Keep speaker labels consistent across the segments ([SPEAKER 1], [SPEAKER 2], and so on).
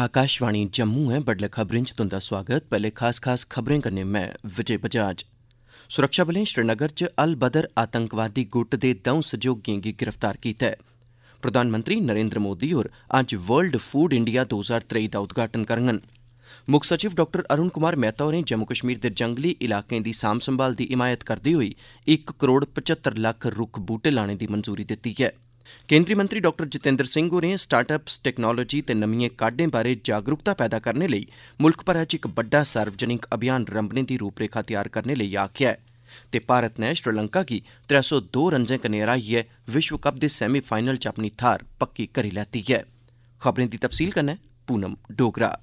[SPEAKER 1] आकाशवाणी जम्मू ऐ बड्डलै खबरें च तुंदा सोआगत पैहले खास खास खबरें कन्नै मैं विजय बजाज सुरक्षाबलें श्रीनगर च अल बदर आतंकवादी गुट दे दौं सैहयोगिएं गी गिरफ्तार कीता ऐ प्रधानमंत्री नरेन्द्र मोदी होर अज्ज वर्ल्ड फूड इंडिया 2023 दा उद्घाटन करङन मुक्ख सचिव डाक्टर अरुण कुमार मेहता होरें जम्मू कश्मीर दे जंगली इलाकें दी सांभ संभाल दी हिमायत करदे होई इक करोड़ पचत्तर लक्ख रुख बूहटे लाने दी मंजूरी दित्ती ऐं केंद्रीय मंत्री डाक्टर जितेंद्र सिंह होरें स्टार्टअप्स टेक्नोलाजी ते नमिएं काड्डें बारै जागरूकता पैदा करने लेई मुल्ख भरै च इक बड्डा सार्वजनिक अभियान रंभने दी रूपरेखा तैयार करने लेई आखेआ ऐ ते भारत नै श्रीलंका गी त्रै सौ दो रन्जे कन्नै हराइयै विश्व कप दे सैमीफाईनल च अपनी थाह्र पक्की करी लैती ऐ खबरें दी तफसील कन्नै पूनम डोगरा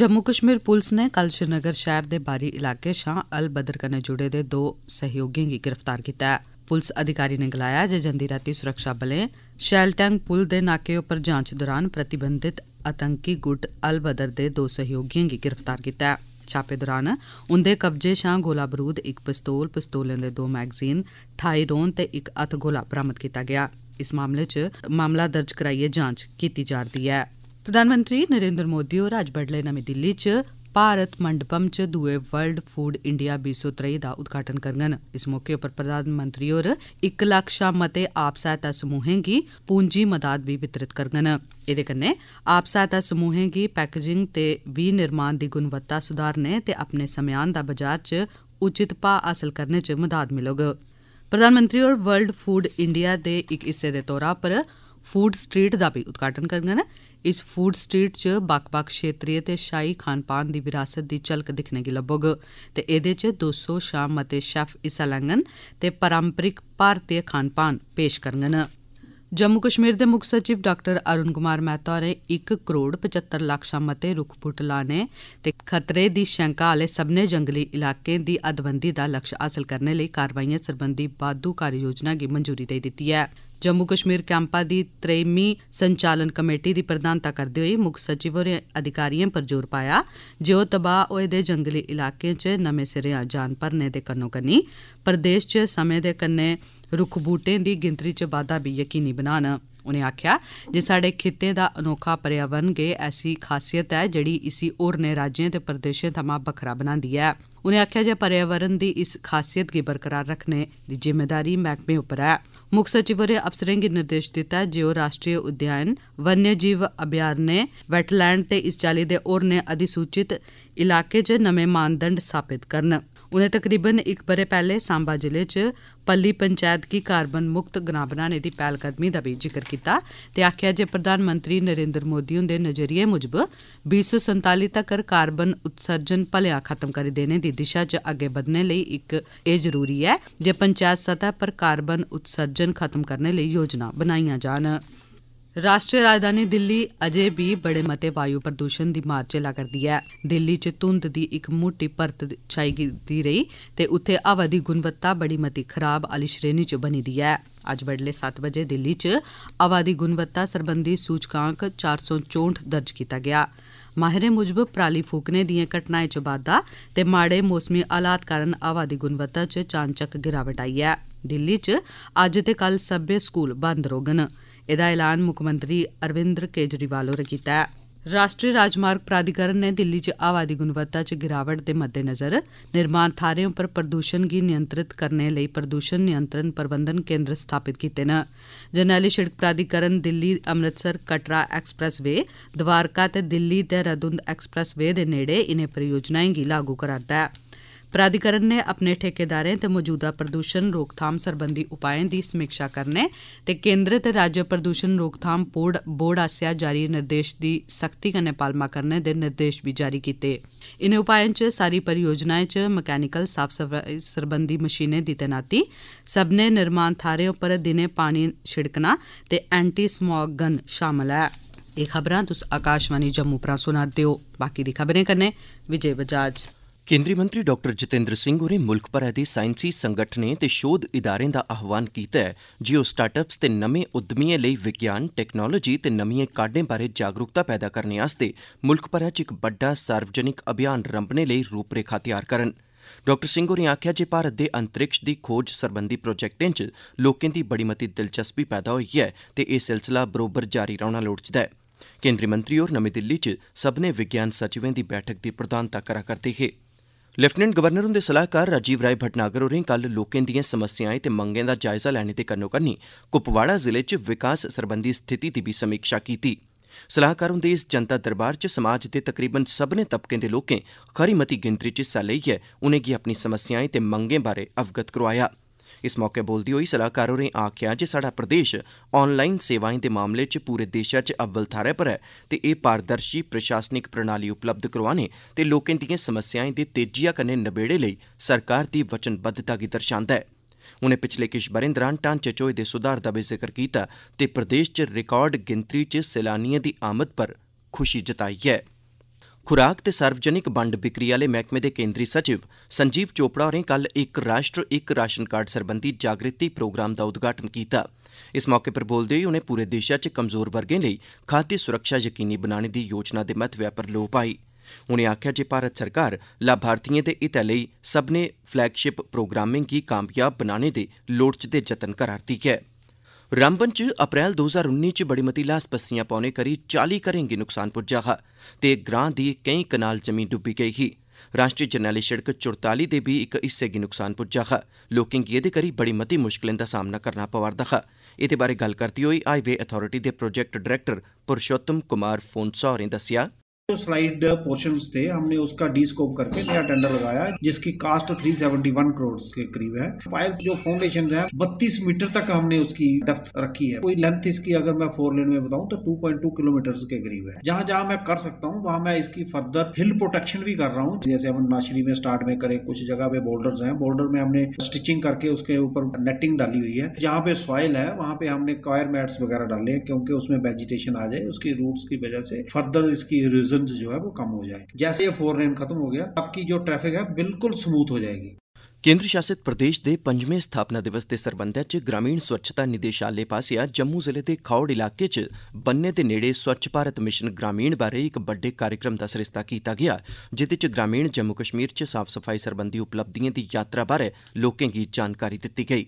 [SPEAKER 2] जम्मू कश्मीर पुलस नै कल श्रीनगर शैहर दे बारी इलाके शा अल बदर कन्नै जुड़े दे दो सैह्योगिएं गी गिरफ्तार कीता ऐ पुलस अधिकारी नै गलाया जे जंदी रातीं सुरक्षाबलें शैलटैंग पुल दे नाके उप्पर जांच दौरान प्रतिबंधित आतंकी गुट अल बदर दे दो सैहयोगिएं गी गिरफ्तार कीता ऐ छापे दौरान उंदे कब्जे शा गोला बरूद इक पिस्तौल पिस्तौलें दे दो मैगजीन ठाई रौन ते इक हत्थ गोला बरामद कीता गेआ इस मामले च मामला दर्ज कराइयै जांच कीती जा'रदी ऐ प्रधानमंत्री नरेन्द्र मोदी होर अज्ज बड्डलै नमीं दिल्ली च ਭਾਰਤ ਮੰਡਪਮ ਚ ਦੂਏ ਵਰਲਡ ਫੂਡ ਇੰਡੀਆ 2023 ਦਾ ਉਦਘਾਟਨ ਕਰਨਗੇ ਇਸ ਮੌਕੇ ਉਪਰ ਪ੍ਰਧਾਨ ਮੰਤਰੀ ਹੋਰ 1 ਲੱਖ ਸ਼ਾ ਮਤੇ ਆਪਸਾਤਾ ਸਮੂਹਾਂ ਕੀ ਪੂੰਜੀ ਮਦਦ ਵੀ ਵਿਤਰਿਤ ਕਰਨਗੇ ਇਹਦੇ ਕੰਨੇ ਆਪਸਾਤਾ ਸਮੂਹਾਂ ਕੀ ਪੈਕੇਜਿੰਗ ਤੇ ਵੀ ਨਿਰਮਾਣ ਦੀ ਗੁਣਵੱਤਾ ਸੁਧਾਰਨੇ ਤੇ ਆਪਣੇ ਸਮਿਆਨ ਦਾ ਬਾਜ਼ਾਰ ਚ ਉਚਿਤ ਪਾ ਹਾਸਲ ਕਰਨੇ ਚ ਮਦਦ ਮਿਲੋਗ ਪ੍ਰਧਾਨ ਮੰਤਰੀ ਹੋਰ ਵਰਲਡ ਫੂਡ ਇੰਡੀਆ ਦੇ ਇੱਕ ਹਿੱਸੇ ਦੇ ਤੌਰ 'ਤੇ ਫੂਡ ਸਟਰੀਟ ਦਾ ਵੀ ਉਦਘਾਟਨ ਕਰਨਗੇ ਨਾ ਇਸ ਫੂਡ ਸਟਰੀਟ 'ਚ ਬਕ-ਬਕ ਖੇਤਰੀ ਤੇ ਸ਼ਾਹੀ ਖਾਨਪਾਨ ਦੀ ਵਿਰਾਸਤ ਦੀ ਝਲਕ ਦਿਖਣੇ ਕੀ ਲੱਭੋਗ ਤੇ ਇਹਦੇ 'ਚ 200 ਸ਼ਾਮ ਅਤੇ ਸ਼ੈਫ ਹਿੱਸਾ ਲੈਣਗੇ ਤੇ ਪਰੰਪਰਿਕ ਭਾਰਤੀ ਖਾਨਪਾਨ ਪੇਸ਼ ਕਰਨਗੇ ਜੰਮੂ ਕਸ਼ਮੀਰ ਦੇ ਮੁੱਖ ਸਚਿਵ ਡਾਕਟਰ ਅਰੁਣ ਕੁਮਾਰ ਮਹਿਤਾ ਨੇ 1 ਕਰੋੜ 75 ਲੱਖ ਸ਼ਾਮਤੇ ਰੁੱਖ ਬੂਟ ਲਾਣੇ ਤੇ ਖਤਰੇ ਦੀ ਸ਼ੰਕਾ ਵਾਲੇ ਸਭਨੇ ਜੰਗਲੀ ਇਲਾਕੇ ਦੀ ਅਦਵੰਦੀ ਦਾ ਲਕਸ਼ ਹਾਸਲ ਕਰਨ ਲਈ ਕਾਰਵਾਈਆਂ ਸਰਬੰਧੀ ਬਾਦੂ ਕਾਰਜ ਯੋਜਨਾ ਦੀ ਮਨਜ਼ੂਰੀ ਦੇ ਦਿੱਤੀ ਹੈ ਜੰਮੂ ਕਸ਼ਮੀਰ ਕੈਂਪਾ ਦੀ 23ਵੀਂ ਸੰਚਾਲਨ ਕਮੇਟੀ ਦੀ ਪ੍ਰਧਾਨਤਾ ਕਰਦੇ ਹੋਏ ਮੁੱਖ ਸਚਿਵ ਹੋਰੇ ਅਧਿਕਾਰੀਆਂ ਪਰ ਜ਼ੋਰ ਪਾਇਆ ਜੋ ਤਬਾਹ ਹੋਏ ਦੇ ਜੰਗਲੀ ਇਲਾਕੇ 'ਚ ਨਵੇਂ ਸਿਰਿਆਂ ਜਾਨ ਪਰਨੇ ਦੇ ਕੰਨੋ ਕੰਨੀ ਪ੍ਰਦੇਸ਼ 'ਚ ਸਮੇਂ ਦੇ ਕੰਨੇ ਰੁੱਖ ਬੂਟੇ ਦੀ ਗਿਣਤੀ 'ਚ ਵਾਧਾ ਵੀ ਯਕੀਨੀ ਬਣਾਉਣਾ ਉਨੇ ਆਖਿਆ ਜੇ ਸਾਡੇ ਖਿੱਤੇ ਦਾ ਅਨੋਖਾ ਪਰਿਆਵਰਨ ਗੇ ਐਸੀ ਖਾਸੀਅਤ ਹੈ ਜਿਹੜੀ ਇਸੀ ਹੋਰ ਨੇ ਰਾਜਿਆਂ ਤੇ ਪ੍ਰਦੇਸ਼ਾਂ ਥਮਾ ਬਖਰਾ ਬਣਾਉਂਦੀ ਹੈ ਉਨੇ ਆਖਿਆ ਜੇ ਪਰਿਆਵਰਨ ਦੀ ਇਸ ਖਾਸੀਅਤ ਗੀ ਬਰਕਰਾਰ ਰੱਖਨੇ ਦੀ ਜ਼ਿੰਮੇਵਾਰੀ ਮਹਿਕਮੇ ਉੱਪਰ ਹੈ ਮੁੱਖ ਸਚਿਵ ਨੇ ਅਫਸਰਾਂ ਨੂੰ ਨਿਰਦੇਸ਼ ਦਿੱਤਾ ਜਿਉ ਰਾਸ਼ਟਰੀ ਉਦਿਆਨ ਵਨਯ ਜੀਵ ਅਭਿਆਰਨੇ ਵੈਟਲੈਂਡ ਤੇ ਇਸ ਚਾਲੀ ਦੇ ਔਰ ਨੇ ਅਧਿਸੂਚਿਤ ਇਲਾਕੇ ਦੇ ਨਵੇਂ ਮਾਨਦੰਡ ਸਾਬਿਤ ਕਰਨ ਉਨੇ ਤਕਰੀਬਨ ਇੱਕ ਬਰੇ ਪਹਿਲੇ ਸਾਂਬਾ ਜ਼ਿਲ੍ਹੇ 'ਚ ਪੱਲੀ ਪੰਚਾਇਤ ਕੀ ਕਾਰਬਨ ਮੁਕਤ ਗ੍ਰਾਮ ਬਣਾਉਣੇ ਦੀ ਪਹਿਲ ਕਦਮੀ ਦਾ ਵੀ ਜ਼ਿਕਰ ਕੀਤਾ ਤੇ ਆਖਿਆ ਜੇ ਪ੍ਰਧਾਨ ਮੰਤਰੀ ਨਰਿੰਦਰ ਮੋਦੀ ਹੁੰਦੇ ਨਜ਼ਰੀਏ ਮੁਜਬ 2047 ਤੱਕ ਕਾਰਬਨ ਉਤਸਰਜਨ ਭਲਿਆ ਖਤਮ ਕਰ ਦੇਣੇ ਦੀ ਦਿਸ਼ਾ 'ਚ ਅੱਗੇ ਵਧਣੇ ਲਈ ਇੱਕ ਇਹ ਜ਼ਰੂਰੀ ਹੈ ਜੇ ਪੰਚਾਇਤ ਸਤਾ ਪਰ ਕਾਰਬਨ ਉਤਸਰਜਨ ਖਤਮ ਕਰਨ ਲਈ ਯੋਜਨਾ ਬਣਾਈਆਂ ਜਾਣ ਰਾਸ਼ਟਰੀ ਰਾਜਧਾਨੀ ਦਿੱਲੀ ਅਜੇ ਵੀ ਬੜੇ ਮਤੇ ਵਾਯੂ ਪ੍ਰਦੂਸ਼ਣ ਦੀ ਮਾਰ ਚਲਾ ਕਰਦੀ ਹੈ ਦਿੱਲੀ 'ਚ ਧੁੰਦ ਦੀ ਇੱਕ ਮੋਟੀ ਪਰਤ ਛਾਈ ਗਈ ਰਹੀ ਤੇ ਉੱਥੇ ਹਵਾ ਦੀ ਗੁਣਵੱਤਾ ਬੜੀ ਮਤੀ ਖਰਾਬ ਵਾਲੀ ਸ਼੍ਰੇਣੀ 'ਚ ਬਣੀ ਦੀ ਹੈ ਅੱਜ ਬੜਲੇ 7 ਵਜੇ ਦਿੱਲੀ 'ਚ ਹਵਾ ਦੀ ਗੁਣਵੱਤਾ ਸੰਬੰਧੀ ਸੂਚਕਾਂਕ 464 ਦਰਜ ਕੀਤਾ ਗਿਆ ਮਾਹਰੇ ਮੁਜਬ ਪ੍ਰਾਲੀ ਫੂਕਨੇ ਦੀਆਂ ਘਟਨਾਵਾਂ 'ਚ ਬਾਦਾ ਤੇ ਮਾੜੇ ਮੌਸਮੀ ਹਾਲਾਤ ਕਾਰਨ ਹਵਾ ਦੀ ਗੁਣਵੱਤਾ 'ਚ ਚਾਂਚਕ ਗਿਰਾਵਟ ਆਈ ਹੈ ਦਿੱਲੀ 'ਚ ਅੱਜ ਤੇ ਕੱਲ ਸਭੇ ਸਕੂਲ ਬੰਦ ਰੋਗਨ ਇਹਦਾ ਐਲਾਨ ਮੁੱਖ ਮੰਤਰੀ ਅਰਵਿੰਦਰ ਕੇਜਰੀਵਾਲ ਹੋਰ ਕੀਤਾ ਹੈ ਰਾਸ਼ਟਰੀ ਰਾਜਮਾਰਗ ਪ੍ਰਾਧਿਕਰਨ ਨੇ ਦਿੱਲੀ 'ਚ ਆਵਾਦੀ ਗੁਣਵੱਤਾ 'ਚ ਗਿਰਾਵਟ ਦੇ ਮੱਦੇਨਜ਼ਰ ਨਿਰਮਾਣ ਥਾਰਿਆਂ 'ਪਰ ਪ੍ਰਦੂਸ਼ਣ ਗੀ ਨਿਯੰਤਰਿਤ ਕਰਨ ਲਈ ਪ੍ਰਦੂਸ਼ਣ ਨਿਯੰਤਰਣ ਪ੍ਰਬੰਧਨ ਕੇਂਦਰ ਸਥਾਪਿਤ ਕੀਤੇ ਨੇ ਜਨਰਲੀ ਸ਼ਿਲਕ ਪ੍ਰਾਧਿਕਰਨ ਦਿੱਲੀ ਅੰਮ੍ਰਿਤਸਰ ਕਟਰਾ ਐਕਸਪ੍ਰੈਸਵੇ ਦਵਾਰਕਾ ਤੇ ਦਿੱਲੀ ਤੇ ਰਦੁੰਦ ਐਕਸਪ੍ਰੈਸਵੇ ਦੇ ਨੇੜੇ ਇਨੇ ਪਰਯੋਜਨਾਵਾਂ ਗੀ ਲਾਗੂ ਕਰਾਤਾ ਹੈ ਪ੍ਰਾਧਿਕਰਨ ਨੇ ਆਪਣੇ ਠੇਕੇਦਾਰਾਂ ਤੇ ਮੌਜੂਦਾ ਪ੍ਰਦੂਸ਼ਣ ਰੋਕਥਾਮ ਸਰਬੰਧੀ ਉਪਾਅਾਂ ਦੀ ਸਮੀਖਿਆ ਕਰਨੇ ਤੇ ਕੇਂਦਰ ਤੇ ਰਾਜ ਪ੍ਰਦੂਸ਼ਣ ਰੋਕਥਾਮ ਬੋਰਡ ਬੋਰਡ ਆਸਿਆ ਜਾਰੀ ਨਿਰਦੇਸ਼ ਦੀ ਸਖਤੀ ਨਾਲ ਪਾਲਮਾ ਕਰਨੇ ਦੇ ਨਿਰਦੇਸ਼ ਵੀ ਜਾਰੀ ਕੀਤੇ ਇਨੇ ਉਪਾਅਾਂ 'ਚ ਸਾਰੀ ਪਰਿਯੋਜਨਾਵਾਂ 'ਚ ਮਕੈਨੀਕਲ ਸਾਫ ਸਰਬੰਧੀ ਮਸ਼ੀਨਾਂ ਦੀ ਤਨਾਤੀ ਸਭਨੇ ਨਿਰਮਾਣ ਥਾਰੇ ਉੱਪਰ ਦਿਨੇ ਪਾਣੀ ਛਿੜਕਣਾ ਤੇ ਐਂਟੀ ਸਮੌਗ ਗਨ ਸ਼ਾਮਲ ਹੈ ਇਹ ਖਬਰਾਂ ਤੁਸ ਆਕਾਸ਼ਵਾਨੀ ਜੰਮੂ ਪ੍ਰਾ ਸੁਣਾਦੇ ਹੋ ਬਾਕੀ ਦੀ ਖਬਰਾਂ ਕਰਨੇ ਵਿਜੇ ਬਜਾਜ
[SPEAKER 1] ਕੇਂਦਰੀ ਮੰਤਰੀ ਡਾਕਟਰ ਜਤਿੰਦਰ ਸਿੰਘ ਹੋਰੇ ਮੁਲਕ ਭਰ ਦੇ ਸਾਇੰਸੀ ਸੰਗਠਨੇ ਤੇ ਸ਼ੋਧ ਇਦਾਰਿਆਂ ਦਾ ਆਹਵਾਨ ਕੀਤਾ ਹੈ ਜਿਉ ਸਟਾਰਟਅਪਸ ਤੇ ਨਵੇਂ ਉਦਮੀਆਂ ਲਈ ਵਿਗਿਆਨ ਟੈਕਨੋਲੋਜੀ ਤੇ ਨਵੀਆਂ ਕਾਢਾਂ ਬਾਰੇ ਜਾਗਰੂਕਤਾ ਪੈਦਾ ਕਰਨ ਵਾਸਤੇ ਮੁਲਕ ਭਰ ਵਿੱਚ ਇੱਕ ਵੱਡਾ ਸਰਵਜਨਿਕ ਅਭਿਆਨ ਰੰਭਣੇ ਲਈ ਰੂਪਰੇਖਾ ਤਿਆਰ ਕਰਨ ਡਾਕਟਰ ਸਿੰਘ ਹੋਰੇ ਆਖਿਆ ਜੇ ਭਾਰਤ ਦੇ ਅੰਤਰਿਕਸ਼ ਦੀ ਖੋਜ ਸੰਬੰਧੀ ਪ੍ਰੋਜੈਕਟਾਂ 'ਚ ਲੋਕਾਂ ਦੀ ਬੜੀ ਮਤੀ ਦਿਲਚਸਪੀ ਪੈਦਾ ਹੋਈ ਹੈ ਤੇ ਇਹ ਸਿਲਸਿਲਾ ਬਰੋਬਰ ਜਾਰੀ ਰਹਿਣਾ ਲੋੜਚਦਾ ਹੈ ਕੇਂਦਰੀ ਮੰਤਰੀ ਹੋਰ ਨਵੀਂ ਦਿੱਲੀ 'ਚ ਸਭਨੇ ਨੇ ਵਿਗਿਆਨ ਸਚਿਵਾਂ ਦੀ ਬੈਠਕ ਦੀ ਪ੍ਰਧਾਨਤਾ ਕਰਾ ਕਰਦੇ ਹੋਏ लेफ्टिनेंट गवर्नर हुंदे सलाहकार राजीव राय भटनागर होरें कल लोकें दिएं समस्याएं ते मंगें दा जायजा लैने दे कन्नो कन्नी कुपवाड़ा जिले च विकास सरबंधी स्थिति दी बी समीक्षा कीती सलाहकार हुंदे इस जनता दरबार च समाज दे तकरीबन सब्भनें तबकें दे लोकें खरी मती गिनतरी च हिस्सा लेइयै उनें'गी अपनी समस्याएं ते मंगें बारै अवगत करोआया ऐ ਇਸ ਮੌਕੇ ਬੋਲਦੀ ਹੋਈ ਸਲਾਹਕਾਰ ਹੋਰੇ ਆਖਿਆ ਜੇ ਸਾਡਾ ਪ੍ਰਦੇਸ਼ ਆਨਲਾਈਨ ਸੇਵਾਵਾਂ ਦੇ ਮਾਮਲੇ 'ਚ ਪੂਰੇ ਦੇਸ਼ਾਂ 'ਚ ਅਵਲ ਥਾਰੇ ਪਰ ਹੈ ਤੇ ਇਹ ਪਾਰਦਰਸ਼ੀ ਪ੍ਰਸ਼ਾਸਨਿਕ ਪ੍ਰਣਾਲੀ ਉਪਲਬਧ ਕਰਵਾਉਣੇ ਤੇ ਲੋਕਾਂ ਦੀਆਂ ਸਮੱਸਿਆਵਾਂ ਦੀ ਤੇਜ਼ੀਆ ਕੰਨੇ ਨਿਬੇੜੇ ਲਈ ਸਰਕਾਰ ਦੀ ਵਚਨਬੱਧਤਾ ਕੀ ਦਰਸਾਉਂਦਾ ਹੈ ਉਨੇ ਪਿਛਲੇ ਕਿਸ਼ ਬਰਿੰਦਰਾਂ ਟਾਂਚੇ ਚੋਏ ਦੇ ਸੁਧਾਰ ਦਾ ਵੀ ਜ਼ਿਕਰ ਕੀਤਾ ਤੇ ਪ੍ਰਦੇਸ਼ 'ਚ ਰਿਕਾਰਡ ਗਿਣਤੀ 'ਚ ਸਲਾਨੀਆਂ ਦੀ ਆਮਦ ਪਰ ਖੁਸ਼ੀ ਜਤਾਈ ਹੈ। खुराक ते सार्वजनिक बंड बिक्री आह्ले मैह्कमे दे केन्द्री सचिव संजीव चोपड़ा होरें कल इक राष्ट्र इक राशन कार्ड सरबंधी जागृति प्रोग्राम दा उद्घाटन कीता इस मौके पर बोलदे होई उनें पूरे देशै च कमजोर वर्गें लेई खाद्य सुरक्षा यकीनी बनाने दी योजना दे महत्वै पर लोऽ पाई उनें आखेआ जे भारत सरकार लाभार्थिएं दे हितै लेई सब्मनें फ्लैगशिप प्रोग्रामें गी कामयाब बनाने दे लोड़चदे जतन करा'रदी ऐं रामबन च अप्रैल 2019 च बड़ी मती ल्हास पस्सियां पौने करी 40 घरें गी नुक्सान पुज्जा हा ते ग्रां दी केई कनाल जमीन डुब्बी गेई ही राष्ट्रीय जरनैली सिड़क 44 दे बी इक हिस्से गी नुकसान पुज्जा हा लोकें गी एह्दे करी बड़ी मती मुश्कलें दा सामना करना पवा'रदा हा एह्दे बारै गल्ल करदे होई हाईवे अथारिटी दे प्रोजेक्ट डरैक्टर पुरूषोत्तम कुमार फोंसा होरें दस्सेआ जो स्लाइड पोर्शन थे हमने उसका डी स्कोप करके नया टेंडर लगाया जिसकी कास्ट 371 करोड़ के करीब है फाइल जो फाउंडेशन है 32 मीटर तक हमने उसकी डेप्थ रखी है कोई लेंथ इसकी अगर मैं फोर लेन में बताऊं तो 2.2 किलोमीटर के करीब है जहां जहां मैं कर सकता हूँ वहां मैं इसकी फर्दर हिल प्रोटेक्शन भी कर रहा हूँ जैसे हम नाशरी में स्टार्ट में करें कुछ जगह पे बोल्डर्स है बोल्डर में हमने स्टिचिंग करके उसके ऊपर नेटिंग डाली हुई है जहाँ पे सॉइल है वहाँ पे हमने कायर मैट्स वगैरह डाले हैं क्योंकि उसमें वेजिटेशन आ जाए उसकी रूट की वजह से फर्दर इसकी रिजर्व जुंज जो है वो कम हो जाए जैसे ये फोर लेन खत्म हो गया आपकी जो ट्रैफिक है बिल्कुल ਸਮੂਥ ਹੋ ਜਾਏਗੀ ਕੇਂਦਰ ਸ਼ਾਸਿਤ ਪ੍ਰਦੇਸ਼ ਦੇ 5ਵੇਂ ਸਥਾਪਨਾ ਦਿਵਸ ਦੇ ਸਰਬੰਧ ਗ੍ਰਾਮੀਣ ਸਵੱਛਤਾ ਨਿਦੇਸ਼ਾਲੇ ਪਾਸਿਆ ਜੰਮੂ ਜ਼ਿਲ੍ਹੇ ਦੇ ਖੌੜ ਇਲਾਕੇ 'ਚ ਬੰਨੇ ਦੇ ਨੇੜੇ ਸਵੱਛ ਭਾਰਤ ਮਿਸ਼ਨ ਗ੍ਰਾਮੀਣ ਬਾਰੇ ਇੱਕ ਵੱਡੇ ਕਾਰਜਕ੍ਰਮ ਦਾ ਸਰਸਤਾ ਕੀਤਾ ਗਿਆ ਜਿਤੇ 'ਚ ਗ੍ਰਾਮੀਣ ਜੰਮੂ ਕਸ਼ਮੀਰ 'ਚ ਸਾਫ਼ ਸਫਾਈ ਸਰਬੰਧੀ ਉਪਲਬਧੀਆਂ ਦੀ ਯਾਤਰਾ ਬਾਰੇ ਲੋਕਾਂ ਨੂੰ ਜਾਣਕਾਰੀ ਦਿੱਤੀ ਗਈ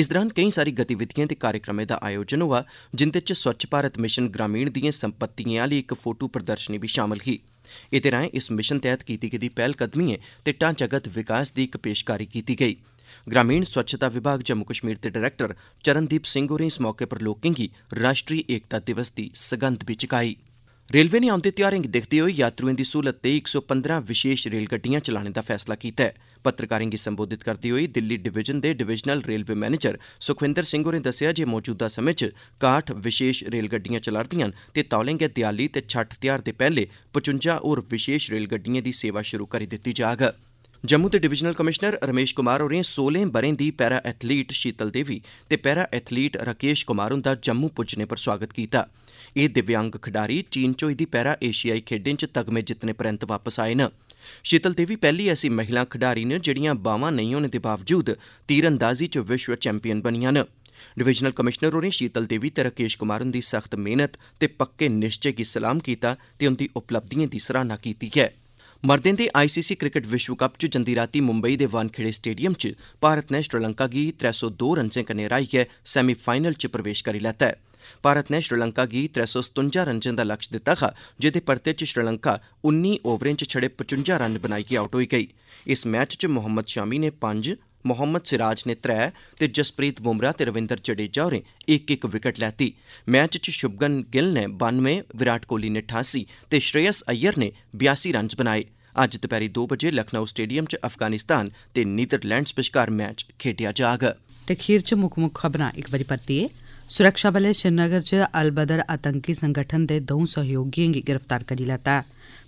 [SPEAKER 1] इस दौरान केई सारी गतिविधिएं ते कार्यक्रमें दा आयोजन होआ जिंदे च स्वच्छ भारत मिशन ग्रामीण दिएं संपत्तिएं आहली इक फोटू प्रदर्शनी बी शामल ही एहदे राएं इस मिशन तैहत कीती गेदी पैहलकदमिएं ते ढांचागत विकास दी इक पेशकारी कीती गेई ग्रामीण स्वच्छता विभाग जम्मू कश्मीर दे डरैक्टर चरणदीप सिंह होरें इस मौके पर लोकें गी राष्ट्री एकता दिवस दी सगंध बी चकाई रेलवे नै औंदे ध्यारें गी दिक्खदे होई यात्रुएं दी स्हूलत लेई इक सौ पंदरां विशेष रेलगड्डियां चलाने दा फैसला कीता ऐ पत्रकारें गी संबोधित करदे होई दिल्ली डिवीजन दे divisional railway manager Sukhvinder Singh होरें दस्सेआ जे मौजूदा समें च काठ विशेष रेलगड्डियां चला'रदियां न ते तौले गै देआली ते छठ ध्यार दे पैहले पचुंजा होर विशेष रेलगड्डिएं दी सेवा शुरु करी दित्ती जाग जम्मू दे डिवीजनल कमिशनर रमेश कुमार होरें सोलें ब'रें दी पैरा एथलीट शीतल देवी ते पैरा एथलीट राकेश कुमार हुंदा जम्मू पुज्जने पर सोआगत कीता एह् दिव्यांग खड्ढारी चीन च होई दी पैरा एशियाई खेड्ढें च तगमे जित्तने परैन्त वापस आए न शीतल देवी पैह्ली ऐसी महिला खड्ढारी न जेहड़ियां बाहमां नेईं होने दे बावजूद तीरंदाजी च विश्व चैंपियन बनियां न डिवीजनल कमिशनर होरें शीतल देवी ते राकेश कुमार हुंदी सख्त मेहनत ते पक्के निश्चय गी सलाम कीता ते उंदी उपलब्धिएं दी सराहना कीती ऐं मर्दें दे आईसीसी क्रिकेट विश्व कप च जंदी रातीं मुंबई दे वानखेड़े स्टेडियम च भारत नै श्रीलंका गी त्रै सौ दो रन्सें कन्नै हराइयै सेमीफाइनल च प्रवेश करी लैता ऐ भारत नै श्रीलंका गी त्रै सौ सतुंजा रन्सें दा लक्ष्य दित्ता हा जेह्दे परते च श्रीलंका उन्नी ओवरें च छड़े पचुंजा रन बनाइयै आउट होई गेई इस मैच च मोहम्मद शमी नै पंज मोहम्मद सिराज ने त्रै ते जसप्रीत बुमराह ते रविंदर जडेजा होरें इक इक विकेट लैती मैच च शुभगन गिल ने बानुए विराट कोहली ने ठासी ते श्रेयस अय्यर ने बयासी रन बनाए अज्ज दपैह्री दो बजे लखनऊ स्टेडियम च अफगानिस्तान ते नीदरलैंड्स बश्कार मैच
[SPEAKER 2] खेड्डेआ जाग ते खीर च मुक्ख मुक्ख खबरां इक बारी परतियै सुरक्षाबलें श्रीनगर च अलबदर आतंकी संगठन दे दौं सहयोगिएं गी गिरफ्तार करी लैता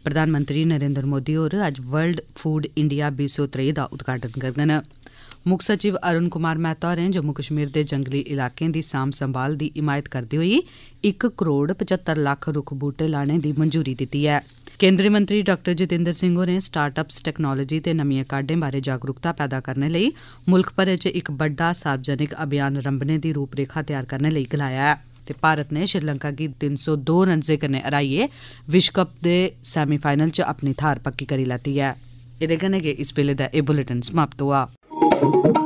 [SPEAKER 2] प्रधानमंत्री नरेंद्र मोदी होर अज्ज वर्ल्ड फूड इंडिया बीह् त्रेई दा उद्घाटन करङन ਮੁੱਖ ਸਚਿਵ ਅਰੁਣ ਕੁਮਾਰ ਮਹਿਤਾ ਰਹੇ ਜੰਮੂ ਕਸ਼ਮੀਰ ਦੇ ਜੰਗਲੀ ਇਲਾਕਿਆਂ ਦੀ ਸਾਮ ਸੰਭਾਲ ਦੀ ਹਮਾਇਤ ਕਰਦੇ ਹੋਏ 1 ਕਰੋੜ 75 ਲੱਖ ਰੁੱਖ ਬੂਟੇ ਲਾਣੇ ਦੀ ਮਨਜ਼ੂਰੀ ਦਿੱਤੀ ਹੈ ਕੇਂਦਰੀ ਮੰਤਰੀ ਡਾਕਟਰ ਜਤਿੰਦਰ ਸਿੰਘ ਨੇ ਸਟਾਰਟਅਪਸ ਟੈਕਨੋਲੋਜੀ ਤੇ ਨਵੀਆਂ ਕਾਢੇ ਬਾਰੇ ਜਾਗਰੂਕਤਾ ਪੈਦਾ ਕਰਨ ਲਈ ਮੁਲਕ ਭਰ ਵਿੱਚ ਇੱਕ ਵੱਡਾ ਸਾਰਜਨਿਕ ਅਭਿਆਨ ਰੰਭਨੇ ਦੀ ਰੂਪਰੇਖਾ ਤਿਆਰ ਕਰਨ ਲਈ ਗਲਾਇਆ ਤੇ ਭਾਰਤ ਨੇ ਸ਼੍ਰੀਲੰਕਾ ਦੀ 302 ਰਨਜ਼ੇ ਕਰਨੇ ਅਰਾਈਏ ਵਿਸ਼ਵ ਕੱਪ ਦੇ ਸੈਮੀਫਾਈਨਲ 'ਚ ਆਪਣੀ ਥਾਰ ਪੱਕੀ ਕਰੀ ਲਈ ਹੈ ਇਹਦੇ ਕਨੇ ਕਿ ਇਸ ਪਹਿਲੇ ਦਾ ਇਹ ਬੁਲੇਟਿਨ ਸਮਾਪਤ ਹੋਆ thank you